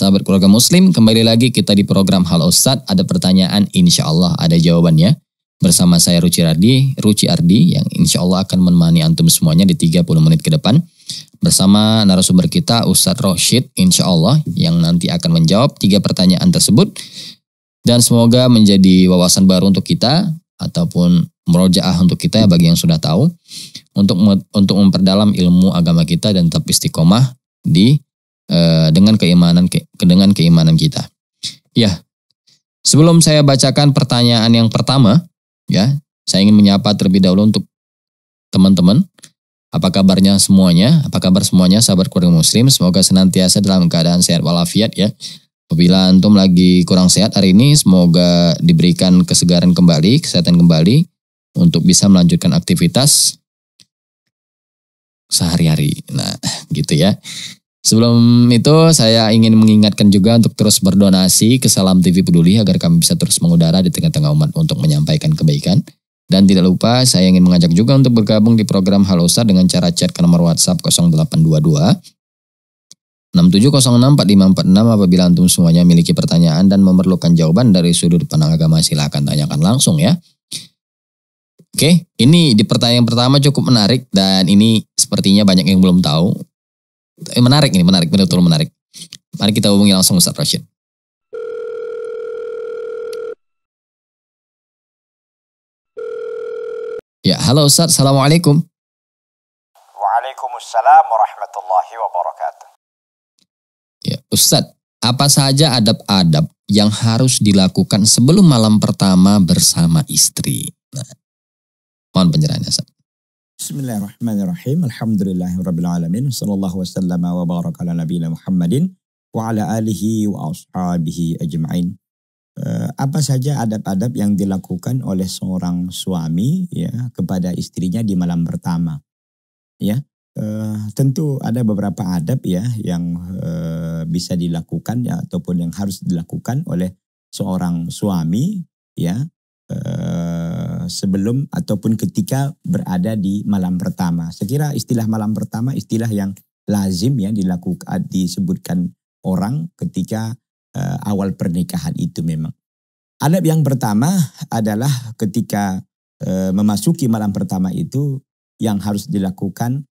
Sahabat keluarga muslim, kembali lagi kita di program Hal Ustadz. Ada pertanyaan, insya Allah ada jawabannya. Bersama saya Ruci Ardi, Ruci Ardi yang insya Allah akan menemani antum semuanya di 30 menit ke depan. Bersama narasumber kita Ustadz Roshid, insya Allah yang nanti akan menjawab tiga pertanyaan tersebut. Dan semoga menjadi wawasan baru untuk kita ataupun merojaah untuk kita ya bagi yang sudah tahu untuk untuk memperdalam ilmu agama kita dan tetap istiqomah di Eh, dengan keimanan ke, dengan keimanan kita. Ya, sebelum saya bacakan pertanyaan yang pertama, ya, saya ingin menyapa terlebih dahulu untuk teman-teman. Apa kabarnya semuanya? Apa kabar semuanya sahabat kurang muslim? Semoga senantiasa dalam keadaan sehat walafiat ya. Apabila antum lagi kurang sehat hari ini, semoga diberikan kesegaran kembali, kesehatan kembali untuk bisa melanjutkan aktivitas sehari-hari. Nah, gitu ya. Sebelum itu saya ingin mengingatkan juga untuk terus berdonasi ke Salam TV Peduli agar kami bisa terus mengudara di tengah-tengah umat untuk menyampaikan kebaikan. Dan tidak lupa saya ingin mengajak juga untuk bergabung di program Halo Ustaz dengan cara chat ke nomor WhatsApp 0822 67064546 apabila antum semuanya memiliki pertanyaan dan memerlukan jawaban dari sudut pandang agama silahkan tanyakan langsung ya. Oke, ini di pertanyaan pertama cukup menarik dan ini sepertinya banyak yang belum tahu eh, menarik ini menarik betul-betul menarik mari kita hubungi langsung Ustaz Rashid Ya, halo Ustaz, Assalamualaikum. Waalaikumsalam warahmatullahi wabarakatuh. Ya, Ustaz, apa saja adab-adab yang harus dilakukan sebelum malam pertama bersama istri? Nah, mohon penjelasannya, Ustaz. Bismillahirrahmanirrahim. Alhamdulillahirrabbilalamin. Sallallahu wasallam wa baraka ala nabiyina Muhammadin wa ala alihi wa ashabihi ajma'in. Eh, apa saja adab-adab yang dilakukan oleh seorang suami ya kepada istrinya di malam pertama. Ya. Uh, tentu ada beberapa adab ya yang uh, bisa dilakukan ya, ataupun yang harus dilakukan oleh seorang suami ya sebelum ataupun ketika berada di malam pertama. Sekira istilah malam pertama istilah yang lazim ya dilakukan disebutkan orang ketika uh, awal pernikahan itu memang. Adab yang pertama adalah ketika uh, memasuki malam pertama itu yang harus dilakukan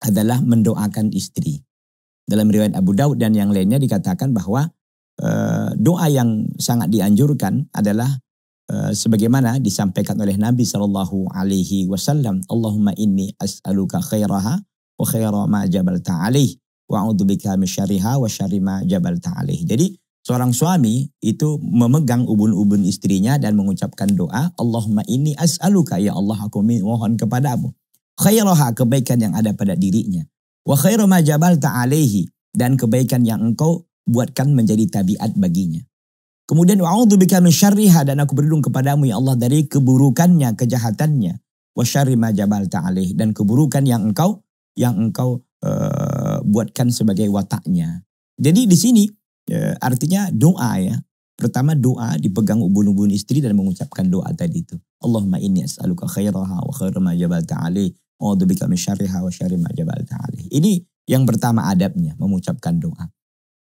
adalah mendoakan istri. Dalam riwayat Abu Daud dan yang lainnya dikatakan bahwa uh, doa yang sangat dianjurkan adalah Eh, sebagaimana disampaikan oleh Nabi Shallallahu Alaihi Wasallam, Allahumma inni as'aluka khairaha wa khaira ma jabal ta'alih wa a'udzubika min syariha wa syari ma jabal ta'alih. Jadi seorang suami itu memegang ubun-ubun istrinya dan mengucapkan doa, Allahumma inni as'aluka ya Allah aku mohon kepadamu khairaha kebaikan yang ada pada dirinya wa khaira ma jabal ta'alihi dan kebaikan yang engkau buatkan menjadi tabiat baginya. Kemudian bika min syarriha dan aku berlindung kepadamu ya Allah dari keburukannya, kejahatannya. Wa syarri ma ta'alih dan keburukan yang engkau yang engkau uh, buatkan sebagai wataknya. Jadi di sini uh, artinya doa ya. Pertama doa dipegang ubun-ubun istri dan mengucapkan doa tadi itu. Allahumma inni as'aluka khairaha wa khairu ma ta'alih. Wa'udhu bika min syarriha wa syarri ma ta'alih. Ini yang pertama adabnya mengucapkan doa.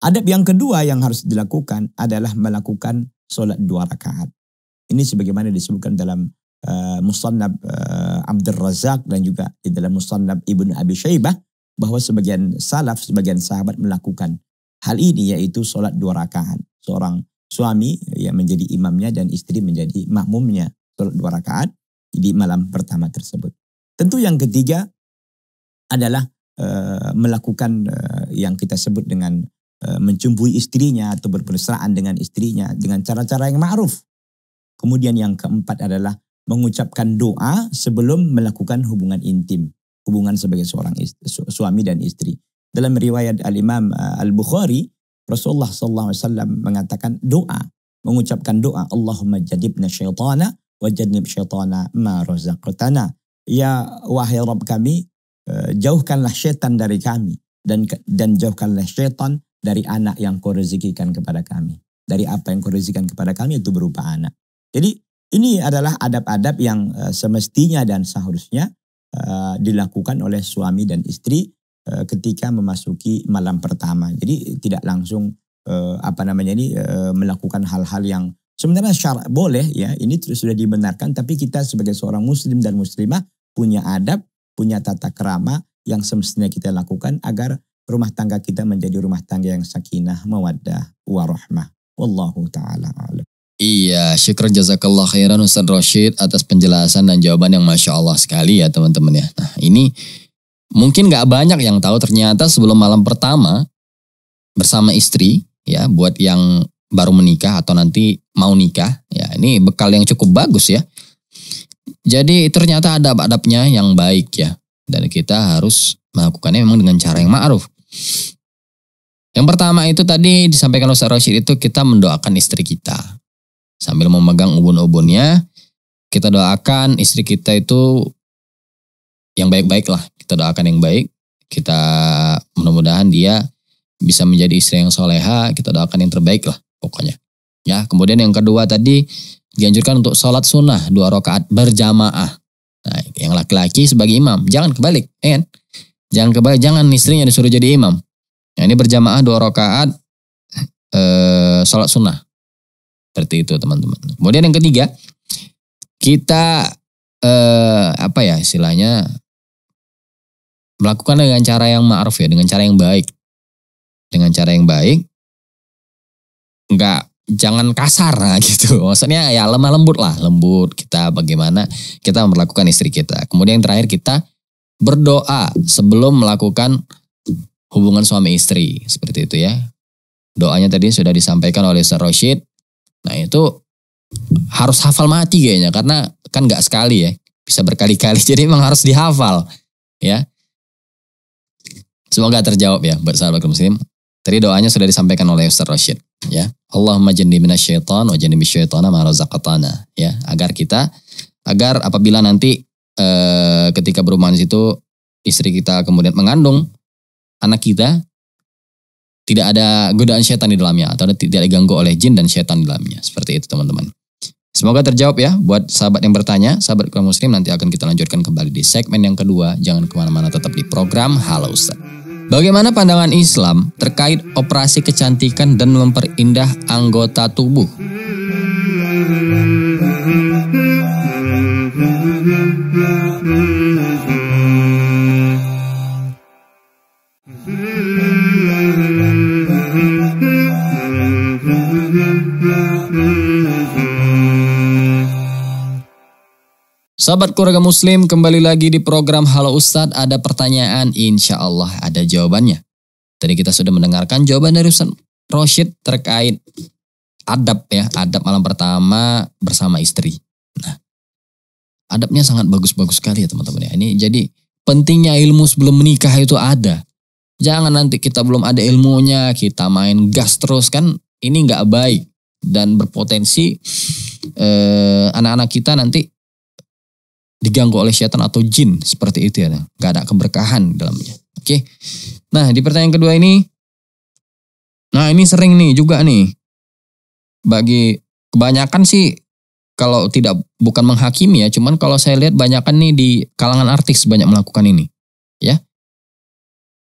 Adab yang kedua yang harus dilakukan adalah melakukan sholat dua rakaat. Ini sebagaimana disebutkan dalam uh, Musannab uh, eh, Abdul Razak dan juga di dalam Musannab Ibnu Abi Syaibah bahwa sebagian salaf, sebagian sahabat melakukan hal ini yaitu sholat dua rakaat. Seorang suami yang menjadi imamnya dan istri menjadi makmumnya sholat dua rakaat di malam pertama tersebut. Tentu yang ketiga adalah uh, melakukan uh, yang kita sebut dengan Eh, mencumbui istrinya atau berperusahaan dengan istrinya dengan cara-cara yang ma'ruf. Kemudian yang keempat adalah mengucapkan doa sebelum melakukan hubungan intim, hubungan sebagai seorang istri, suami dan istri. Dalam riwayat Al-Imam eh, Al-Bukhari, Rasulullah SAW mengatakan doa, mengucapkan doa, Allahumma jadibna syaitana wa syaitana ma razaqtana. Ya wahai Rabb kami, eh, jauhkanlah syaitan dari kami dan dan jauhkanlah syaitan dari anak yang kau rezekikan kepada kami. Dari apa yang kau rezekikan kepada kami itu berupa anak. Jadi ini adalah adab-adab yang eh, semestinya dan seharusnya eh, dilakukan oleh suami dan istri eh, ketika memasuki malam pertama. Jadi tidak langsung apa namanya ini melakukan hal-hal yang sebenarnya syarat boleh ya ini sudah dibenarkan tapi kita sebagai seorang muslim dan muslimah punya adab punya tata kerama yang semestinya kita lakukan agar rumah tangga kita menjadi rumah tangga yang sakinah, mawaddah, warahmah. Wallahu taala alam. Iya, syukur jazakallah khairan Ustaz Rashid atas penjelasan dan jawaban yang Masya Allah sekali ya teman-teman ya. Nah ini mungkin gak banyak yang tahu ternyata sebelum malam pertama bersama istri ya buat yang baru menikah atau nanti mau nikah ya ini bekal yang cukup bagus ya. Jadi ternyata ada adab adabnya yang baik ya dan kita harus melakukannya memang dengan cara yang ma'ruf. Yang pertama itu tadi disampaikan Ustaz Rashid itu kita mendoakan istri kita. Sambil memegang ubun-ubunnya, kita doakan istri kita itu yang baik-baik lah. Kita doakan yang baik. Kita mudah-mudahan dia bisa menjadi istri yang soleha. Kita doakan yang terbaik lah pokoknya. Ya, kemudian yang kedua tadi dianjurkan untuk sholat sunnah dua rakaat berjamaah. Nah, yang laki-laki sebagai imam, jangan kebalik, ya kan? Jangan kebalik, jangan istrinya disuruh jadi imam. Nah, ini berjamaah dua rakaat e, sholat sunnah. Seperti itu teman-teman. Kemudian yang ketiga, kita e, apa ya istilahnya melakukan dengan cara yang ma'ruf ya, dengan cara yang baik. Dengan cara yang baik, enggak jangan kasar nah gitu. Maksudnya ya lemah lembut lah, lembut kita bagaimana kita memperlakukan istri kita. Kemudian yang terakhir kita berdoa sebelum melakukan hubungan suami istri seperti itu ya. Doanya tadi sudah disampaikan oleh Sir Rashid. Nah itu harus hafal mati kayaknya karena kan nggak sekali ya bisa berkali-kali jadi memang harus dihafal ya. Semoga terjawab ya buat sahabat muslim. Tadi doanya sudah disampaikan oleh Ustaz Rashid ya. Allahumma jandi minasyaitan wa jandi misyaitana ma ya agar kita agar apabila nanti Eh, ketika berumah di situ istri kita kemudian mengandung anak kita tidak ada godaan setan di dalamnya atau tidak diganggu oleh jin dan setan di dalamnya seperti itu teman-teman. Semoga terjawab ya buat sahabat yang bertanya, sahabat kaum muslim nanti akan kita lanjutkan kembali di segmen yang kedua. Jangan kemana-mana tetap di program Halo Ustaz. Bagaimana pandangan Islam terkait operasi kecantikan dan memperindah anggota tubuh? Sahabat keluarga muslim, kembali lagi di program Halo Ustadz. Ada pertanyaan, insya Allah ada jawabannya. Tadi kita sudah mendengarkan jawaban dari Ustadz Roshid terkait adab ya, adab malam pertama bersama istri. Nah, adabnya sangat bagus-bagus sekali ya teman-teman ya. Ini jadi pentingnya ilmu sebelum menikah itu ada. Jangan nanti kita belum ada ilmunya, kita main gas terus kan ini nggak baik dan berpotensi eh, anak-anak eh, anak -anak kita nanti diganggu oleh setan atau jin seperti itu ya. Nggak ada keberkahan dalamnya. Oke. Nah di pertanyaan kedua ini. Nah ini sering nih juga nih. Bagi kebanyakan sih kalau tidak bukan menghakimi ya. Cuman kalau saya lihat banyakkan nih di kalangan artis banyak melakukan ini. Ya.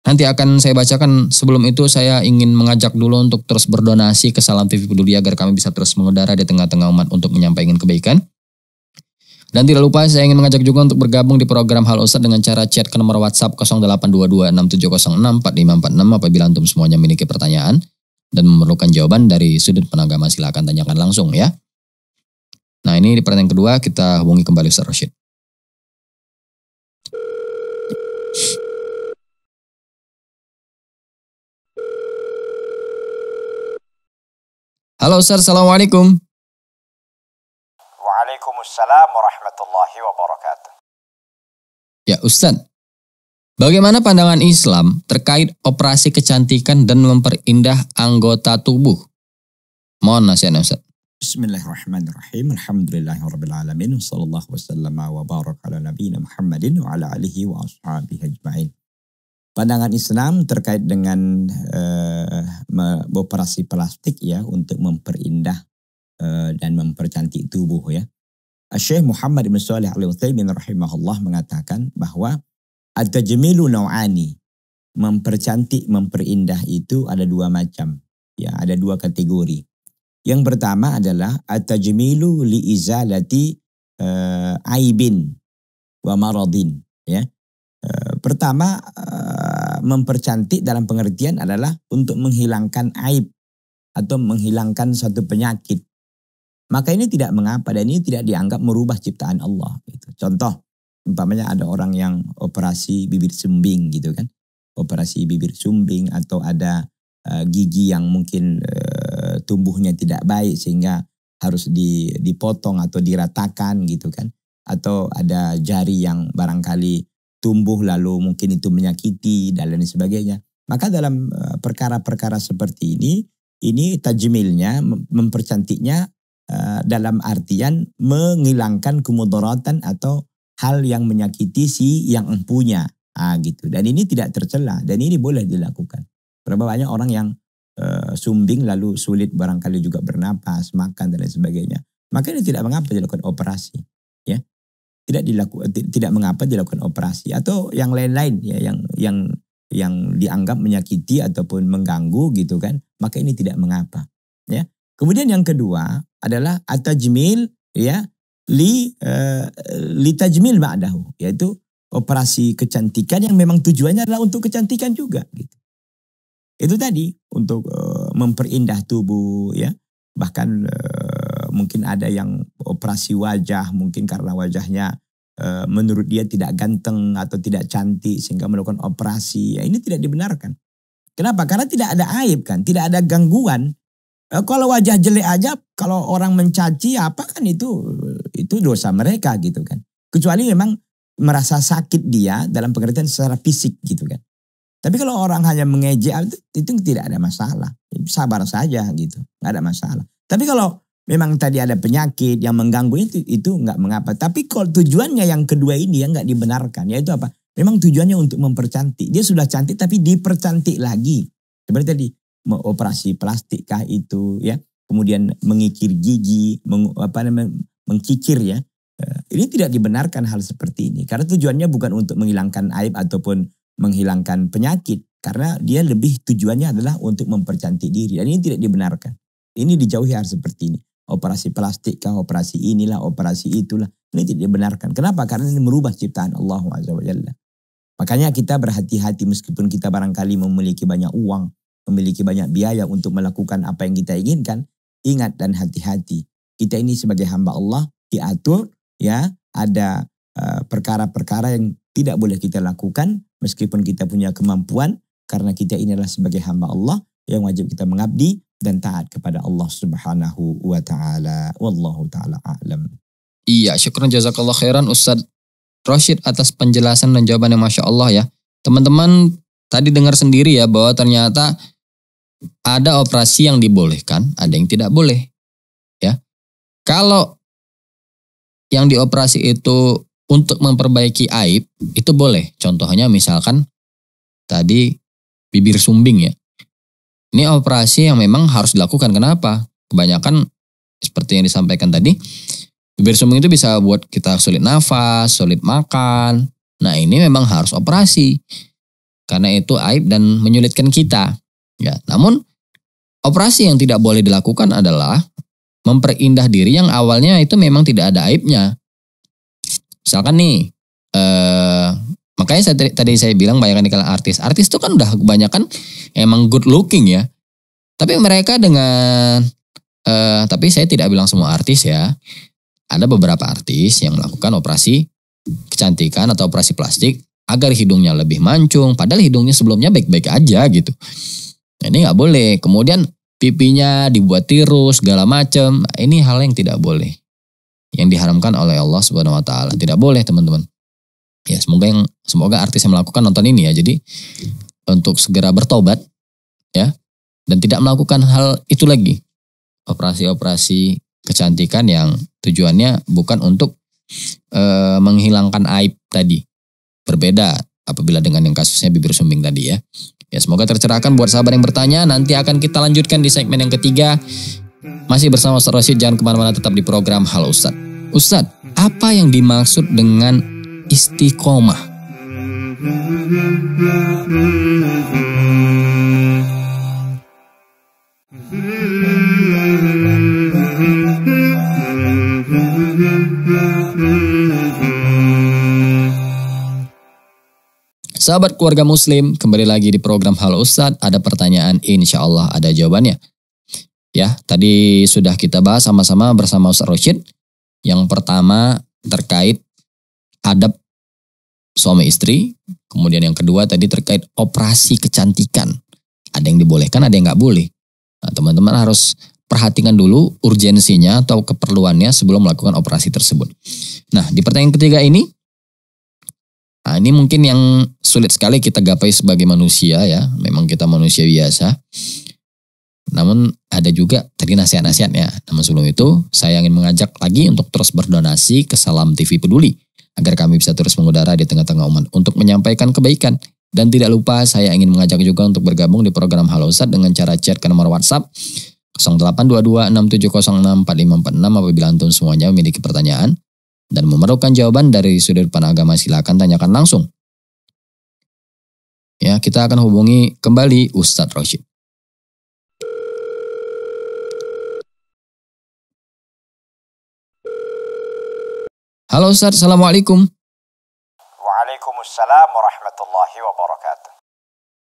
Nanti akan saya bacakan sebelum itu saya ingin mengajak dulu untuk terus berdonasi ke Salam TV Peduli agar kami bisa terus mengudara di tengah-tengah umat untuk menyampaikan kebaikan. Dan tidak lupa saya ingin mengajak juga untuk bergabung di program Halo Ustadz dengan cara chat ke nomor WhatsApp 082267064546 apabila antum semuanya memiliki pertanyaan dan memerlukan jawaban dari sudut penagama silahkan tanyakan langsung ya. Nah ini di pertanyaan kedua kita hubungi kembali Ustadz Rashid. Halo Ustaz, Assalamualaikum. Waalaikumsalam warahmatullahi wabarakatuh. Ya Ustaz, bagaimana pandangan Islam terkait operasi kecantikan dan memperindah anggota tubuh? Mohon nasihatnya Ustaz. Bismillahirrahmanirrahim. Sallallahu alaihi wasallam wa baraka ala nabiyina Muhammadin wa ala alihi wa ashabihi ajma'in. Pandangan Islam terkait dengan uh, operasi plastik ya untuk memperindah uh, dan mempercantik tubuh ya. Syekh Muhammad bin Saleh Al Utsaimin rahimahullah mengatakan bahwa at-tajmilu nau'ani. Mempercantik, memperindah itu ada dua macam. Ya, ada dua kategori. Yang pertama adalah at-tajmilu li izalati uh, aibin wa maradin, ya. Uh, pertama uh, mempercantik dalam pengertian adalah untuk menghilangkan aib atau menghilangkan suatu penyakit maka ini tidak mengapa dan ini tidak dianggap merubah ciptaan Allah. Gitu. Contoh, umpamanya ada orang yang operasi bibir sumbing gitu kan. Operasi bibir sumbing atau ada uh, gigi yang mungkin uh, tumbuhnya tidak baik sehingga harus dipotong atau diratakan gitu kan. Atau ada jari yang barangkali tumbuh lalu mungkin itu menyakiti dan lain sebagainya. Maka dalam eh, perkara-perkara seperti ini, ini tajmilnya, mempercantiknya Eh, dalam artian menghilangkan kemudaratan atau hal yang menyakiti si yang empunya ah gitu dan ini tidak tercela dan ini boleh dilakukan berapa banyak orang yang e, sumbing lalu sulit barangkali juga bernapas makan dan lain sebagainya maka ini tidak mengapa dilakukan operasi ya tidak dilakukan tidak mengapa dilakukan operasi atau yang lain-lain ya yang yang yang dianggap menyakiti ataupun mengganggu gitu kan maka ini tidak mengapa ya kemudian yang kedua adalah atajmil ya li uh, eh, li tajmil ba'dahu yaitu operasi kecantikan yang memang tujuannya adalah untuk kecantikan juga gitu. Itu tadi untuk uh, memperindah tubuh ya. Bahkan uh, mungkin ada yang operasi wajah mungkin karena wajahnya uh, menurut dia tidak ganteng atau tidak cantik sehingga melakukan operasi. Ya ini tidak dibenarkan. Kenapa? Karena tidak ada aib kan, tidak ada gangguan Eh, kalau wajah jelek aja, kalau orang mencaci apa kan itu itu dosa mereka gitu kan. Kecuali memang merasa sakit dia dalam pengertian secara fisik gitu kan. Tapi kalau orang hanya mengejek itu, itu tidak ada masalah. Sabar saja gitu, nggak ada masalah. Tapi kalau memang tadi ada penyakit yang mengganggu itu itu nggak mengapa. Tapi kalau tujuannya yang kedua ini yang nggak dibenarkan, yaitu apa? Memang tujuannya untuk mempercantik. Dia sudah cantik tapi dipercantik lagi. Seperti tadi operasi plastik kah itu ya kemudian mengikir gigi meng, apa namanya mengkikir ya eh, ini tidak dibenarkan hal seperti ini karena tujuannya bukan untuk menghilangkan aib ataupun menghilangkan penyakit karena dia lebih tujuannya adalah untuk mempercantik diri dan ini tidak dibenarkan ini dijauhi hal seperti ini operasi plastik kah operasi inilah operasi itulah ini tidak dibenarkan kenapa karena ini merubah ciptaan Allah Azza wa makanya kita berhati-hati meskipun kita barangkali memiliki banyak uang memiliki banyak biaya untuk melakukan apa yang kita inginkan, ingat dan hati-hati. Kita ini sebagai hamba Allah diatur ya, ada eh, perkara-perkara uh, yang tidak boleh kita lakukan meskipun kita punya kemampuan karena kita ini adalah sebagai hamba Allah yang wajib kita mengabdi dan taat kepada Allah Subhanahu wa taala. Wallahu taala a'lam. Iya, syukran jazakallah khairan Ustaz Rashid atas penjelasan dan jawaban yang Masya Allah ya. Teman-teman Tadi dengar sendiri ya bahwa ternyata ada operasi yang dibolehkan, ada yang tidak boleh. Ya. Kalau yang dioperasi itu untuk memperbaiki aib itu boleh. Contohnya misalkan tadi bibir sumbing ya. Ini operasi yang memang harus dilakukan. Kenapa? Kebanyakan seperti yang disampaikan tadi, bibir sumbing itu bisa buat kita sulit nafas, sulit makan. Nah ini memang harus operasi karena itu aib dan menyulitkan kita. Ya, namun operasi yang tidak boleh dilakukan adalah memperindah diri yang awalnya itu memang tidak ada aibnya. Misalkan nih, eh, makanya saya, tadi saya bilang bayangkan di kalangan artis. Artis itu kan udah kebanyakan emang good looking ya. Tapi mereka dengan, eh, tapi saya tidak bilang semua artis ya. Ada beberapa artis yang melakukan operasi kecantikan atau operasi plastik agar hidungnya lebih mancung. Padahal hidungnya sebelumnya baik-baik aja gitu. Nah, ini nggak boleh. Kemudian pipinya dibuat tirus, segala macem. Nah, ini hal yang tidak boleh. Yang diharamkan oleh Allah Subhanahu wa taala. Tidak boleh, teman-teman. Ya, semoga yang semoga artis yang melakukan nonton ini ya. Jadi untuk segera bertobat ya dan tidak melakukan hal itu lagi. Operasi-operasi kecantikan yang tujuannya bukan untuk e, menghilangkan aib tadi, Berbeda apabila dengan yang kasusnya bibir sumbing tadi ya. Ya semoga tercerahkan buat sahabat yang bertanya. Nanti akan kita lanjutkan di segmen yang ketiga. Masih bersama Ustaz Rashid, jangan kemana-mana tetap di program Halo Ustaz. Ustaz, apa yang dimaksud dengan istiqomah? mm Sahabat keluarga muslim, kembali lagi di program Hal Ustadz. Ada pertanyaan, insya Allah ada jawabannya. Ya, tadi sudah kita bahas sama-sama bersama Ustadz Rashid. Yang pertama terkait adab suami istri. Kemudian yang kedua tadi terkait operasi kecantikan. Ada yang dibolehkan, ada yang nggak boleh. Nah, teman-teman nah, harus perhatikan dulu urgensinya atau keperluannya sebelum melakukan operasi tersebut. Nah, di pertanyaan ketiga ini, Nah, ini mungkin yang sulit sekali kita gapai sebagai manusia ya. Memang kita manusia biasa. Namun ada juga tadi nasihat-nasihatnya. Namun sebelum itu, saya ingin mengajak lagi untuk terus berdonasi ke Salam TV Peduli agar kami bisa terus mengudara di tengah-tengah umat untuk menyampaikan kebaikan. Dan tidak lupa saya ingin mengajak juga untuk bergabung di program Halo Ustaz dengan cara chat ke nomor WhatsApp 0822 6706 4546 apabila antum semuanya memiliki pertanyaan dan memerlukan jawaban dari sudut pandang agama silakan tanyakan langsung. Ya, kita akan hubungi kembali Ustadz Roshid. Halo Ustadz, Assalamualaikum. Waalaikumsalam warahmatullahi wabarakatuh.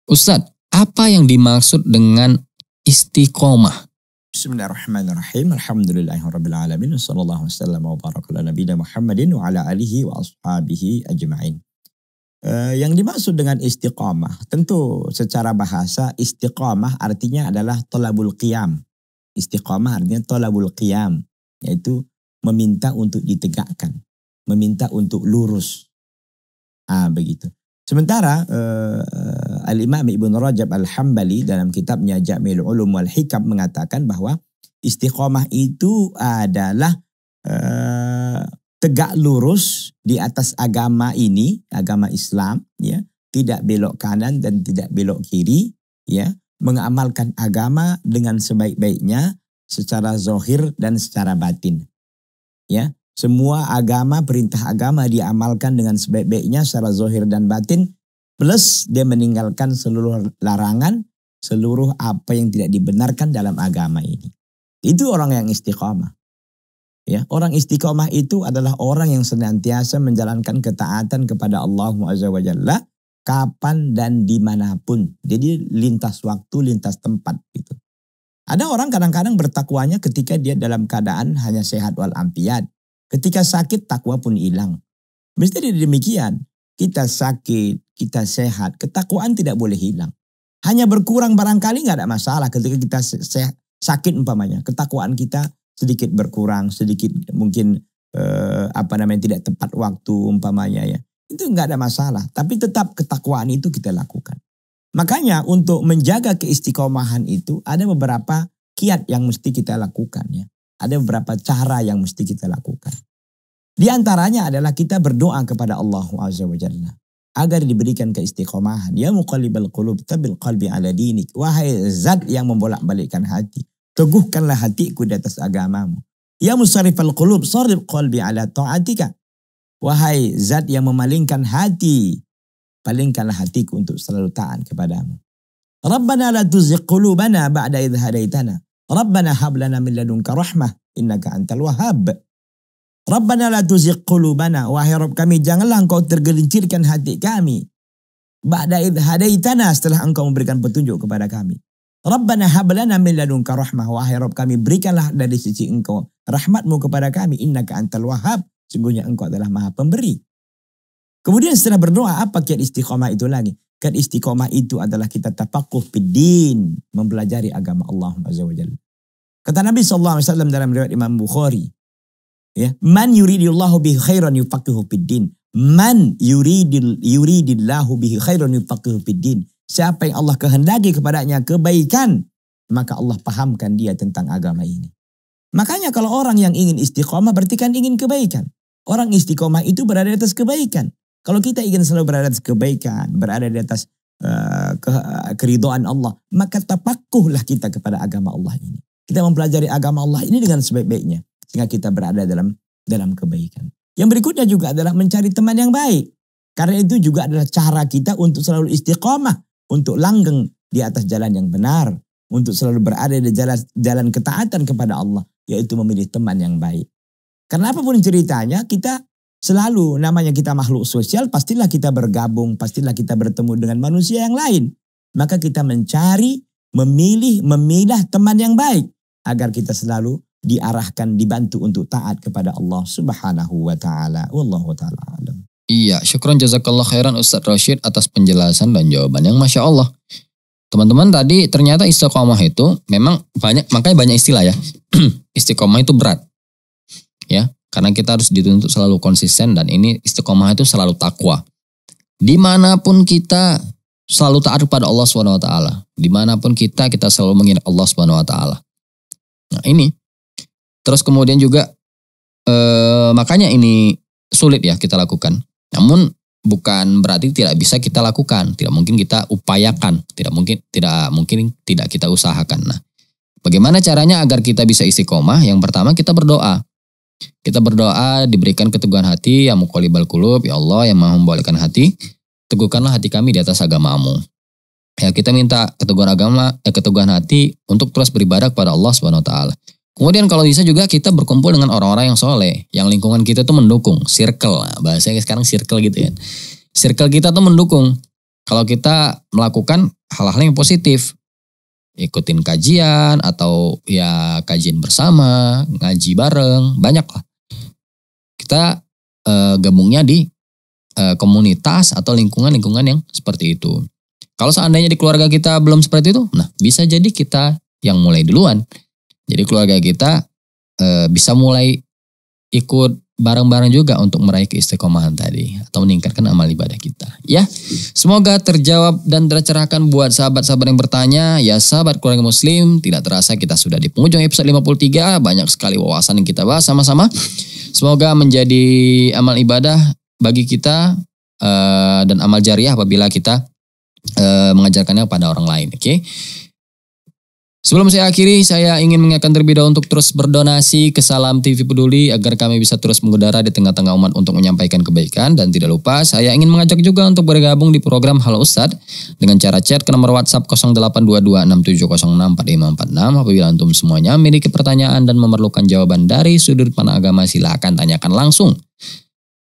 Ustadz, apa yang dimaksud dengan istiqomah? Bismillahirrahmanirrahim. Alhamdulillahirrahmanirrahim. Wassalamualaikum wasallam wa baraka Nabi Muhammadin wa ala alihi wa ashabihi ajma'in. Uh, yang dimaksud dengan istiqamah, tentu secara bahasa istiqamah artinya adalah tolabul qiyam. Istiqamah artinya tolabul qiyam, yaitu meminta untuk ditegakkan, meminta untuk lurus. Ah begitu. Sementara uh, Al-Imam Ibn Rajab Al-Hambali dalam kitabnya Ja'mil Ulum wal Hikam mengatakan bahwa istiqomah itu adalah uh, tegak lurus di atas agama ini, agama Islam ya, tidak belok kanan dan tidak belok kiri ya, mengamalkan agama dengan sebaik-baiknya secara zohir dan secara batin. Ya, semua agama, perintah agama diamalkan dengan sebaik-baiknya secara zohir dan batin. Plus dia meninggalkan seluruh larangan, seluruh apa yang tidak dibenarkan dalam agama ini. Itu orang yang istiqomah. Ya, orang istiqomah itu adalah orang yang senantiasa menjalankan ketaatan kepada Allah Azza kapan dan dimanapun. Jadi lintas waktu, lintas tempat gitu. Ada orang kadang-kadang bertakwanya ketika dia dalam keadaan hanya sehat wal ampiat. Ketika sakit, takwa pun hilang. Mesti demikian. Kita sakit, kita sehat, ketakwaan tidak boleh hilang. Hanya berkurang barangkali nggak ada masalah ketika kita sehat, sakit umpamanya. Ketakwaan kita sedikit berkurang, sedikit mungkin eh, apa namanya tidak tepat waktu umpamanya ya. Itu nggak ada masalah. Tapi tetap ketakwaan itu kita lakukan. Makanya untuk menjaga keistiqomahan itu ada beberapa kiat yang mesti kita lakukan ya. Ada beberapa cara yang mesti kita lakukan. Di antaranya adalah kita berdoa kepada Allah Azza wa Jalla. Agar diberikan keistiqomahan. Ya muqallibal qulub tabil qalbi ala dinik. Wahai zat yang membolak-balikkan hati. Teguhkanlah hatiku di atas agamamu. Ya musarifal qulub sarif qalbi ala ta'atika. Wahai zat yang memalingkan hati, palingkanlah hatiku untuk selalu taat kepadamu. Rabbana la tuzigh qulubana ba'da idh hadaitana Rabbana hab lana min ladunka rahmah innaka antal wahhab. Rabbana la tuzigh bana wahai Rabb kami janganlah engkau tergelincirkan hati kami. Ba'da hadai tanah setelah engkau memberikan petunjuk kepada kami. Rabbana hab lana min rahmah wahai Rabb kami berikanlah dari sisi engkau rahmatmu kepada kami innaka antal wahhab sungguhnya engkau adalah maha pemberi. Kemudian setelah berdoa apa kiat istiqomah itu lagi? Kiat istiqomah itu adalah kita tapakuh pidin, mempelajari agama Allah Azza wa Jalla. Kata Nabi SAW dalam riwayat Imam Bukhari. Ya, man yuridillahu bihi khairan yufaqihu fid din. Man yuridil, yuridillahu bihi khairan yufaqihu fid din. Siapa yang Allah kehendaki kepadanya kebaikan, maka Allah pahamkan dia tentang agama ini. Makanya kalau orang yang ingin istiqomah berarti kan ingin kebaikan. Orang istiqomah itu berada di atas kebaikan. Kalau kita ingin selalu berada di atas kebaikan, berada di atas uh, ke, uh, keridoan Allah, maka tapakuhlah kita kepada agama Allah ini. Kita mempelajari agama Allah ini dengan sebaik-baiknya. Sehingga kita berada dalam dalam kebaikan. Yang berikutnya juga adalah mencari teman yang baik. Karena itu juga adalah cara kita untuk selalu istiqomah. Untuk langgeng di atas jalan yang benar. Untuk selalu berada di jalan, jalan ketaatan kepada Allah. Yaitu memilih teman yang baik. Karena apapun ceritanya kita selalu namanya kita makhluk sosial. Pastilah kita bergabung. Pastilah kita bertemu dengan manusia yang lain. Maka kita mencari, memilih, memilah teman yang baik agar kita selalu diarahkan dibantu untuk taat kepada Allah Subhanahu wa taala. Wallahu taala Iya, syukron jazakallah khairan Ustaz Rashid atas penjelasan dan jawaban yang Masya Allah. Teman-teman tadi ternyata istiqomah itu memang banyak, makanya banyak istilah ya. istiqomah itu berat. Ya, karena kita harus dituntut selalu konsisten dan ini istiqomah itu selalu takwa. Dimanapun kita selalu taat kepada Allah SWT. wa taala. Dimanapun kita kita selalu mengingat Allah SWT. Nah ini. Terus kemudian juga eh, makanya ini sulit ya kita lakukan. Namun bukan berarti tidak bisa kita lakukan, tidak mungkin kita upayakan, tidak mungkin tidak mungkin tidak kita usahakan. Nah, bagaimana caranya agar kita bisa isi koma Yang pertama kita berdoa. Kita berdoa diberikan keteguhan hati, ya mukolibal kulub, ya Allah yang maha membolehkan hati, teguhkanlah hati kami di atas agamamu. Ya, kita minta keteguhan agama, eh, keteguhan hati untuk terus beribadah kepada Allah Subhanahu wa taala. Kemudian kalau bisa juga kita berkumpul dengan orang-orang yang soleh, yang lingkungan kita tuh mendukung, circle, nah, bahasanya sekarang circle gitu ya. Circle kita tuh mendukung. Kalau kita melakukan hal-hal yang positif, ikutin kajian atau ya kajian bersama, ngaji bareng, banyak lah. Kita e, gabungnya di e, komunitas atau lingkungan-lingkungan yang seperti itu. Kalau seandainya di keluarga kita belum seperti itu, nah bisa jadi kita yang mulai duluan. Jadi keluarga kita e, bisa mulai ikut bareng-bareng juga untuk meraih keistiqomahan tadi atau meningkatkan amal ibadah kita. Ya, semoga terjawab dan tercerahkan buat sahabat-sahabat yang bertanya. Ya, sahabat keluarga muslim, tidak terasa kita sudah di penghujung episode 53, banyak sekali wawasan yang kita bahas sama-sama. Semoga menjadi amal ibadah bagi kita eh, dan amal jariah apabila kita Eh, mengajarkannya pada orang lain. Oke. Okay? Sebelum saya akhiri, saya ingin mengingatkan terlebih dahulu untuk terus berdonasi ke Salam TV Peduli agar kami bisa terus mengudara di tengah-tengah umat untuk menyampaikan kebaikan. Dan tidak lupa, saya ingin mengajak juga untuk bergabung di program Halo Ustadz dengan cara chat ke nomor WhatsApp 082267064546. Apabila antum semuanya memiliki pertanyaan dan memerlukan jawaban dari sudut pandang agama, silahkan tanyakan langsung